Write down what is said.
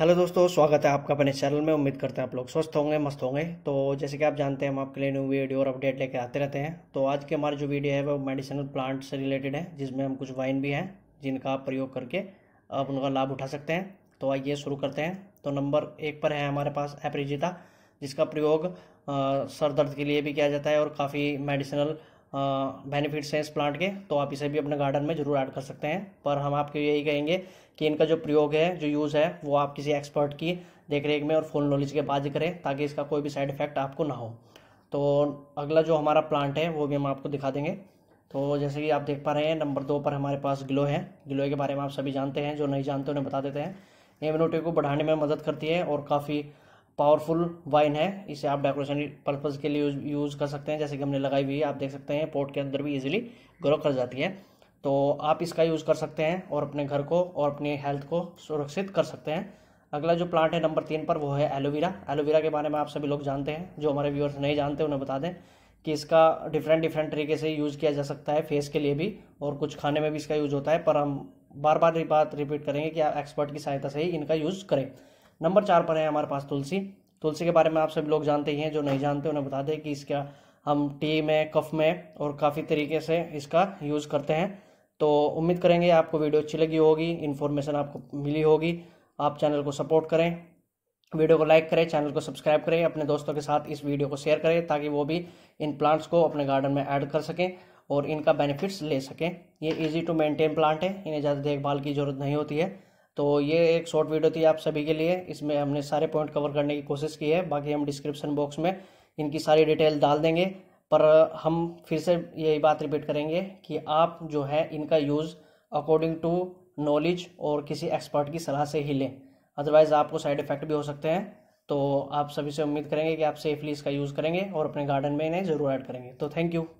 hello दोस्तों स्वागत है आपका अपने चैनल में उम्मीद करते हैं आप लोग स्वस्थ होंगे मस्त होंगे तो जैसे कि आप जानते हैं हम आपके लिए न्यू वीडियो और अपडेट लेकर आते रहते हैं तो आज की हमारी जो वीडियो है वो मेडिसिनल प्लांट से रिलेटेड है जिसमें हम कुछ वाइन भी हैं जिनका आप प्रयोग करके आप उनका लाभ उठा सकते हैं तो आइए शुरू करते हैं तो नंबर एक पर है हमारे पास एपरिजिता जिसका प्रयोग सर दर्द के लिए भी किया जाता है और काफ़ी मेडिसिनल बेनिफिट्स हैं इस प्लांट के तो आप इसे भी अपने गार्डन में ज़रूर ऐड कर सकते हैं पर हम आपको यही कहेंगे कि इनका जो प्रयोग है जो यूज़ है वो आप किसी एक्सपर्ट की देख रेख में और फुल नॉलेज के बाद करें ताकि इसका कोई भी साइड इफ़ेक्ट आपको ना हो तो अगला जो हमारा प्लांट है वो भी हम आपको दिखा देंगे तो जैसे कि आप देख पा रहे हैं नंबर दो पर हमारे पास ग्लो है ग्लो के बारे में आप सभी जानते हैं जो नहीं जानते उन्हें बता देते हैं इम्यूनिटी को बढ़ाने में मदद करती है और काफ़ी पावरफुल वाइन है इसे आप डेकोरेशन पर्पज़ के लिए यूज़ कर सकते हैं जैसे कि हमने लगाई हुई है आप देख सकते हैं पोर्ट के अंदर भी इजीली ग्रो कर जाती है तो आप इसका यूज़ कर सकते हैं और अपने घर को और अपनी हेल्थ को सुरक्षित कर सकते हैं अगला जो प्लांट है नंबर तीन पर वो है एलोवेरा एलोवेरा के बारे में आप सभी लोग जानते हैं जो हमारे व्यूअर्स नहीं जानते उन्हें बता दें कि इसका डिफरेंट डिफरेंट तरीके से यूज़ किया जा सकता है फेस के लिए भी और कुछ खाने में भी इसका यूज़ होता है पर हम बार बार बात रिपीट करेंगे कि आप एक्सपर्ट की सहायता से ही इनका यूज़ करें नंबर चार पर है हमारे पास तुलसी तुलसी के बारे में आप सभी लोग जानते ही हैं जो नहीं जानते उन्हें बता दें कि इसका हम टी में कफ में और काफ़ी तरीके से इसका यूज़ करते हैं तो उम्मीद करेंगे आपको वीडियो अच्छी लगी होगी इन्फॉर्मेशन आपको मिली होगी आप चैनल को सपोर्ट करें वीडियो को लाइक करें चैनल को सब्सक्राइब करें अपने दोस्तों के साथ इस वीडियो को शेयर करें ताकि वो भी इन प्लांट्स को अपने गार्डन में ऐड कर सकें और इनका बेनिफिट्स ले सकें ये इजी टू मेंटेन प्लांट है इन्हें ज़्यादा देखभाल की ज़रूरत नहीं होती है तो ये एक शॉर्ट वीडियो थी आप सभी के लिए इसमें हमने सारे पॉइंट कवर करने की कोशिश की है बाकी हम डिस्क्रिप्शन बॉक्स में इनकी सारी डिटेल डाल देंगे पर हम फिर से यही बात रिपीट करेंगे कि आप जो है इनका यूज़ अकॉर्डिंग टू नॉलेज और किसी एक्सपर्ट की सलाह से ही लें अदरवाइज़ आपको साइड इफ़ेक्ट भी हो सकते हैं तो आप सभी से उम्मीद करेंगे कि आप सेफली इसका यूज़ करेंगे और अपने गार्डन में इन्हें ज़रूर ऐड करेंगे तो थैंक यू